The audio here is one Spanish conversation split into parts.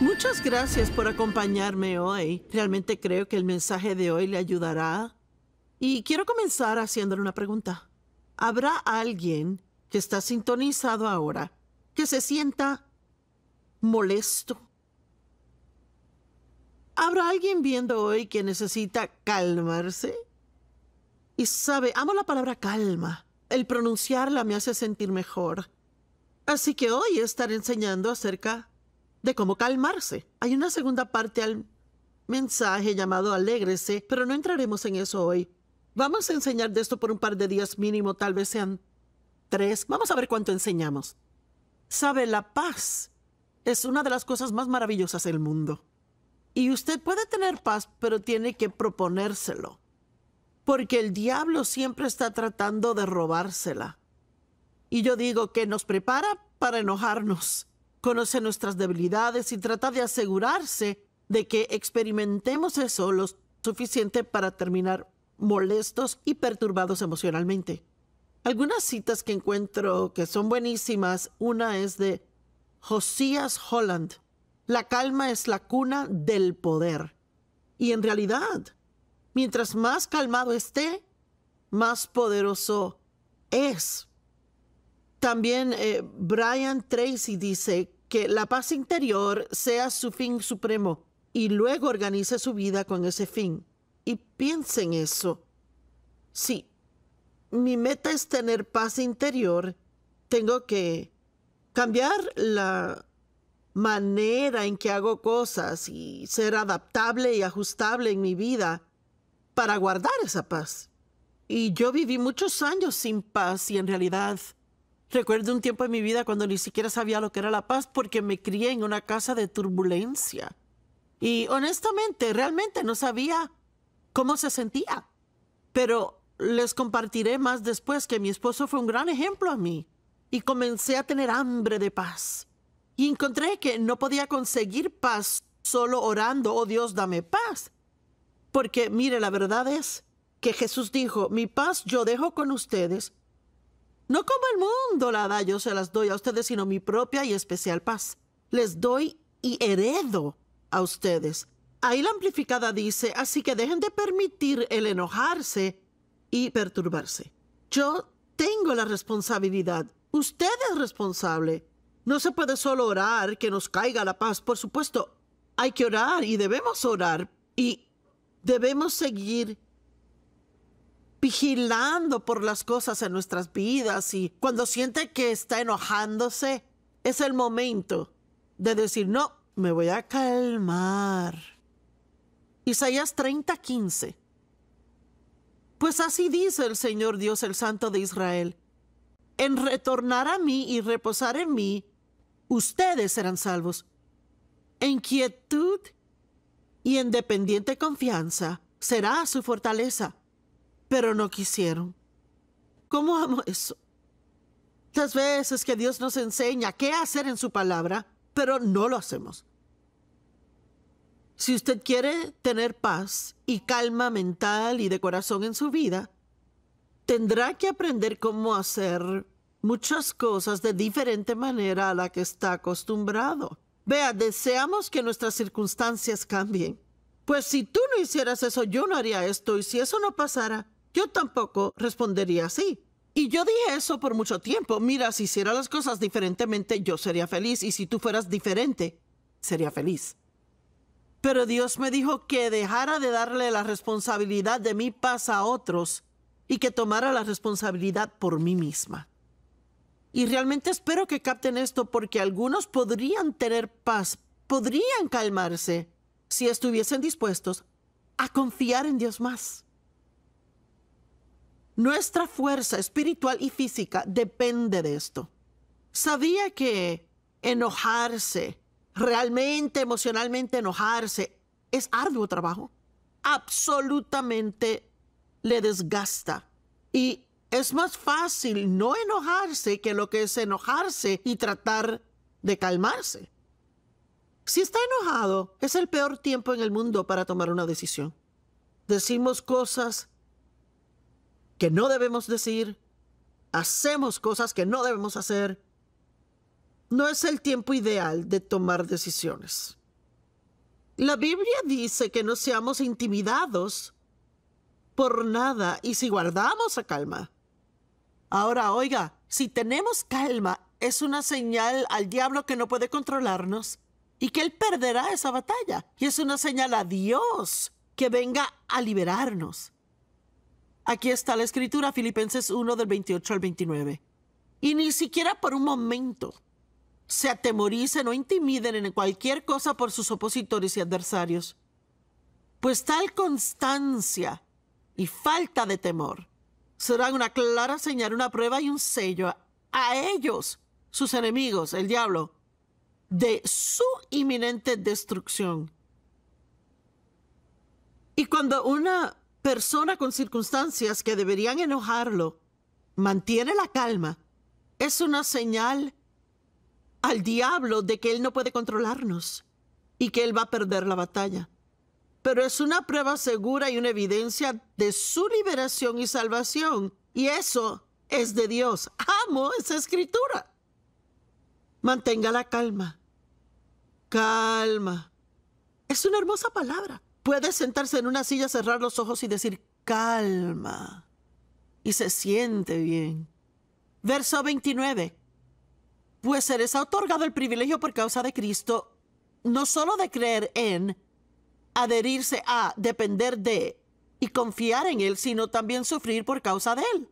Muchas gracias por acompañarme hoy. Realmente creo que el mensaje de hoy le ayudará. Y quiero comenzar haciéndole una pregunta. ¿Habrá alguien que está sintonizado ahora que se sienta molesto? ¿Habrá alguien viendo hoy que necesita calmarse? Y sabe, amo la palabra calma. El pronunciarla me hace sentir mejor. Así que hoy estaré enseñando acerca de cómo calmarse. Hay una segunda parte al mensaje llamado Alégrese, pero no entraremos en eso hoy. Vamos a enseñar de esto por un par de días mínimo, tal vez sean tres. Vamos a ver cuánto enseñamos. Sabe, la paz es una de las cosas más maravillosas del mundo. Y usted puede tener paz, pero tiene que proponérselo. Porque el diablo siempre está tratando de robársela. Y yo digo que nos prepara para enojarnos conoce nuestras debilidades y trata de asegurarse de que experimentemos eso lo suficiente para terminar molestos y perturbados emocionalmente. Algunas citas que encuentro que son buenísimas, una es de Josías Holland, la calma es la cuna del poder. Y en realidad, mientras más calmado esté, más poderoso es también eh, Brian Tracy dice que la paz interior sea su fin supremo y luego organice su vida con ese fin. Y piensen eso. Sí, mi meta es tener paz interior, tengo que cambiar la manera en que hago cosas y ser adaptable y ajustable en mi vida para guardar esa paz. Y yo viví muchos años sin paz y en realidad Recuerdo un tiempo en mi vida cuando ni siquiera sabía lo que era la paz porque me crié en una casa de turbulencia. Y honestamente, realmente no sabía cómo se sentía. Pero les compartiré más después que mi esposo fue un gran ejemplo a mí. Y comencé a tener hambre de paz. Y encontré que no podía conseguir paz solo orando, oh Dios, dame paz. Porque mire, la verdad es que Jesús dijo, mi paz yo dejo con ustedes no como el mundo la da, yo se las doy a ustedes, sino mi propia y especial paz. Les doy y heredo a ustedes. Ahí la amplificada dice, así que dejen de permitir el enojarse y perturbarse. Yo tengo la responsabilidad. Usted es responsable. No se puede solo orar que nos caiga la paz. Por supuesto, hay que orar y debemos orar y debemos seguir vigilando por las cosas en nuestras vidas y cuando siente que está enojándose, es el momento de decir, no, me voy a calmar. Isaías 30:15. Pues así dice el Señor Dios el Santo de Israel, en retornar a mí y reposar en mí, ustedes serán salvos. En quietud y en dependiente confianza será su fortaleza pero no quisieron. ¿Cómo amo eso? Las veces que Dios nos enseña qué hacer en su palabra, pero no lo hacemos. Si usted quiere tener paz y calma mental y de corazón en su vida, tendrá que aprender cómo hacer muchas cosas de diferente manera a la que está acostumbrado. Vea, deseamos que nuestras circunstancias cambien. Pues si tú no hicieras eso, yo no haría esto. Y si eso no pasara, yo tampoco respondería así. Y yo dije eso por mucho tiempo. Mira, si hiciera las cosas diferentemente, yo sería feliz. Y si tú fueras diferente, sería feliz. Pero Dios me dijo que dejara de darle la responsabilidad de mi paz a otros y que tomara la responsabilidad por mí misma. Y realmente espero que capten esto porque algunos podrían tener paz, podrían calmarse si estuviesen dispuestos a confiar en Dios más. Nuestra fuerza espiritual y física depende de esto. Sabía que enojarse, realmente emocionalmente enojarse, es arduo trabajo. Absolutamente le desgasta. Y es más fácil no enojarse que lo que es enojarse y tratar de calmarse. Si está enojado, es el peor tiempo en el mundo para tomar una decisión. Decimos cosas que no debemos decir, hacemos cosas que no debemos hacer. No es el tiempo ideal de tomar decisiones. La Biblia dice que no seamos intimidados por nada y si guardamos la calma. Ahora, oiga, si tenemos calma, es una señal al diablo que no puede controlarnos y que él perderá esa batalla. Y es una señal a Dios que venga a liberarnos. Aquí está la escritura, Filipenses 1 del 28 al 29. Y ni siquiera por un momento se atemoricen o intimiden en cualquier cosa por sus opositores y adversarios. Pues tal constancia y falta de temor serán una clara señal, una prueba y un sello a, a ellos, sus enemigos, el diablo, de su inminente destrucción. Y cuando una persona con circunstancias que deberían enojarlo mantiene la calma, es una señal al diablo de que él no puede controlarnos y que él va a perder la batalla. Pero es una prueba segura y una evidencia de su liberación y salvación. Y eso es de Dios. Amo esa escritura. Mantenga la calma. Calma. Es una hermosa palabra. Puede sentarse en una silla, cerrar los ojos y decir calma. Y se siente bien. Verso 29. Pues se les ha otorgado el privilegio por causa de Cristo, no solo de creer en, adherirse a, depender de y confiar en Él, sino también sufrir por causa de Él.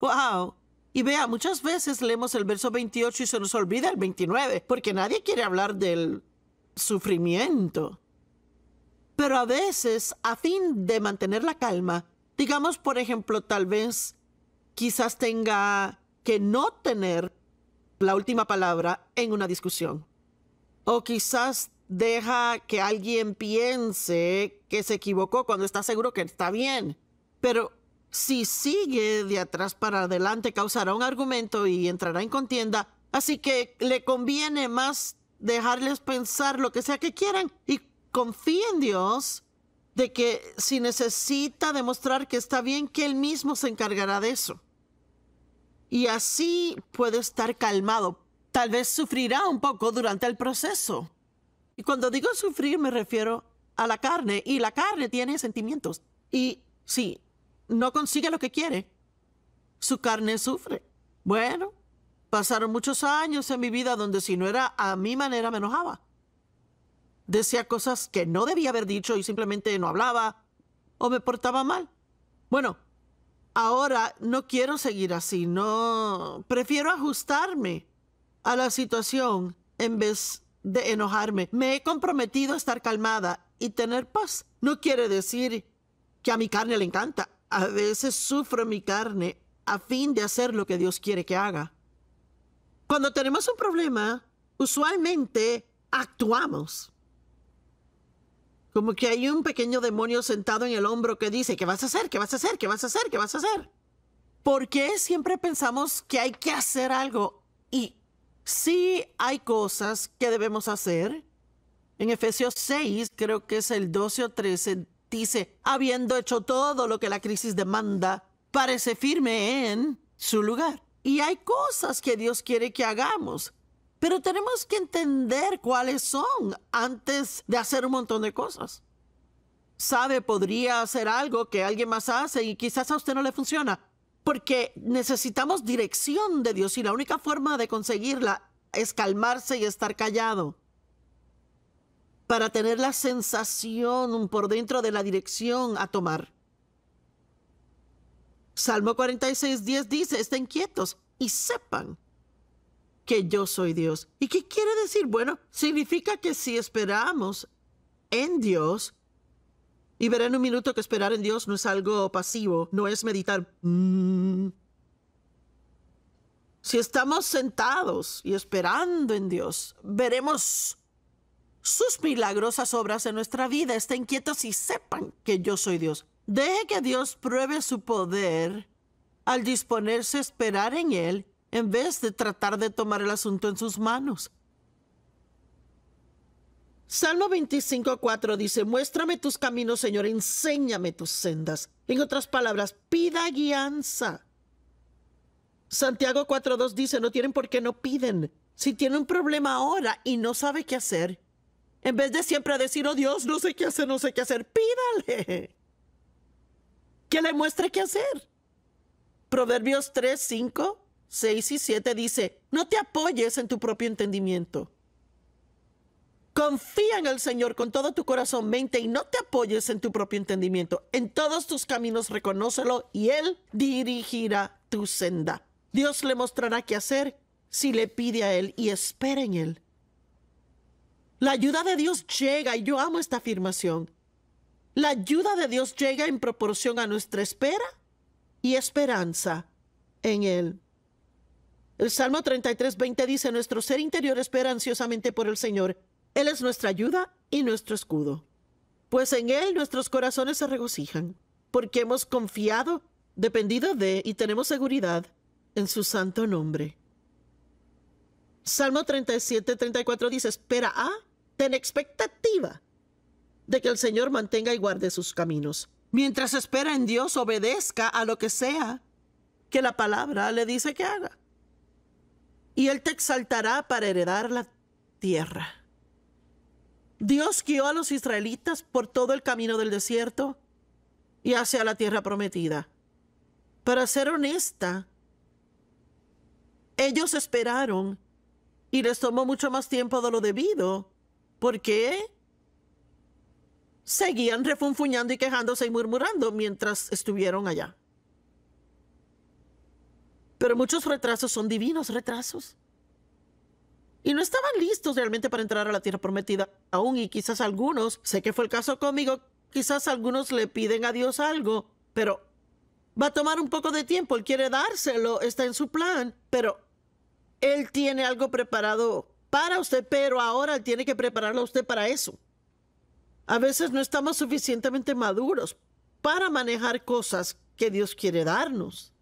¡Wow! Y vea, muchas veces leemos el verso 28 y se nos olvida el 29, porque nadie quiere hablar del sufrimiento. Pero a veces, a fin de mantener la calma, digamos, por ejemplo, tal vez quizás tenga que no tener la última palabra en una discusión. O quizás deja que alguien piense que se equivocó cuando está seguro que está bien. Pero si sigue de atrás para adelante, causará un argumento y entrará en contienda. Así que le conviene más dejarles pensar lo que sea que quieran y Confía en Dios de que si necesita demostrar que está bien, que Él mismo se encargará de eso. Y así puede estar calmado. Tal vez sufrirá un poco durante el proceso. Y cuando digo sufrir me refiero a la carne. Y la carne tiene sentimientos. Y si no consigue lo que quiere, su carne sufre. Bueno, pasaron muchos años en mi vida donde si no era a mi manera me enojaba decía cosas que no debía haber dicho y simplemente no hablaba o me portaba mal. Bueno, ahora no quiero seguir así, no, prefiero ajustarme a la situación en vez de enojarme. Me he comprometido a estar calmada y tener paz. No quiere decir que a mi carne le encanta. A veces sufro mi carne a fin de hacer lo que Dios quiere que haga. Cuando tenemos un problema, usualmente actuamos. Como que hay un pequeño demonio sentado en el hombro que dice, ¿qué vas a hacer? ¿Qué vas a hacer? ¿Qué vas a hacer? ¿Qué vas a hacer? Porque siempre pensamos que hay que hacer algo? Y sí hay cosas que debemos hacer. En Efesios 6, creo que es el 12 o 13, dice, habiendo hecho todo lo que la crisis demanda, parece firme en su lugar. Y hay cosas que Dios quiere que hagamos. Pero tenemos que entender cuáles son antes de hacer un montón de cosas. Sabe, podría hacer algo que alguien más hace y quizás a usted no le funciona. Porque necesitamos dirección de Dios y la única forma de conseguirla es calmarse y estar callado. Para tener la sensación por dentro de la dirección a tomar. Salmo 46, 10 dice, estén quietos y sepan que yo soy Dios. ¿Y qué quiere decir? Bueno, significa que si esperamos en Dios, y verán un minuto que esperar en Dios no es algo pasivo, no es meditar. Mm. Si estamos sentados y esperando en Dios, veremos sus milagrosas obras en nuestra vida. Estén quietos y sepan que yo soy Dios. Deje que Dios pruebe su poder al disponerse a esperar en Él en vez de tratar de tomar el asunto en sus manos. Salmo 25.4 dice, muéstrame tus caminos, Señor, enséñame tus sendas. En otras palabras, pida guianza. Santiago 4.2 dice, no tienen por qué no piden. Si tiene un problema ahora y no sabe qué hacer, en vez de siempre decir, oh Dios, no sé qué hacer, no sé qué hacer, pídale. Que le muestre qué hacer. Proverbios 3.5 6 y 7 dice, no te apoyes en tu propio entendimiento. Confía en el Señor con todo tu corazón, mente y no te apoyes en tu propio entendimiento. En todos tus caminos reconócelo y Él dirigirá tu senda. Dios le mostrará qué hacer si le pide a Él y espera en Él. La ayuda de Dios llega y yo amo esta afirmación. La ayuda de Dios llega en proporción a nuestra espera y esperanza en Él. El Salmo 33, 20 dice, nuestro ser interior espera ansiosamente por el Señor. Él es nuestra ayuda y nuestro escudo. Pues en Él nuestros corazones se regocijan, porque hemos confiado, dependido de y tenemos seguridad en su santo nombre. Salmo 37, 34 dice, espera a, ah, ten expectativa de que el Señor mantenga y guarde sus caminos. Mientras espera en Dios, obedezca a lo que sea que la palabra le dice que haga y él te exaltará para heredar la tierra. Dios guió a los israelitas por todo el camino del desierto y hacia la tierra prometida. Para ser honesta, ellos esperaron y les tomó mucho más tiempo de lo debido porque seguían refunfuñando y quejándose y murmurando mientras estuvieron allá. Pero muchos retrasos son divinos retrasos. Y no estaban listos realmente para entrar a la tierra prometida aún y quizás algunos, sé que fue el caso conmigo, quizás algunos le piden a Dios algo, pero va a tomar un poco de tiempo, él quiere dárselo, está en su plan, pero él tiene algo preparado para usted, pero ahora él tiene que prepararlo a usted para eso. A veces no estamos suficientemente maduros para manejar cosas que Dios quiere darnos.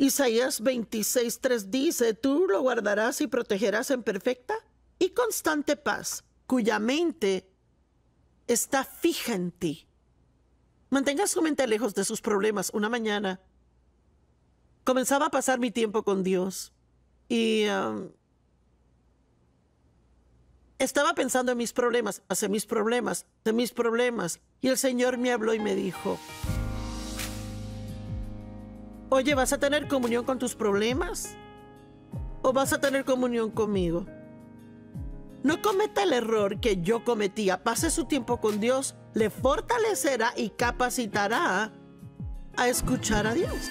Isaías 26:3 dice, tú lo guardarás y protegerás en perfecta y constante paz, cuya mente está fija en ti. Mantenga su mente lejos de sus problemas. Una mañana comenzaba a pasar mi tiempo con Dios y um, estaba pensando en mis problemas, hacia mis problemas, de mis problemas. Y el Señor me habló y me dijo, Oye, ¿vas a tener comunión con tus problemas? ¿O vas a tener comunión conmigo? No cometa el error que yo cometía. Pase su tiempo con Dios, le fortalecerá y capacitará a escuchar a Dios.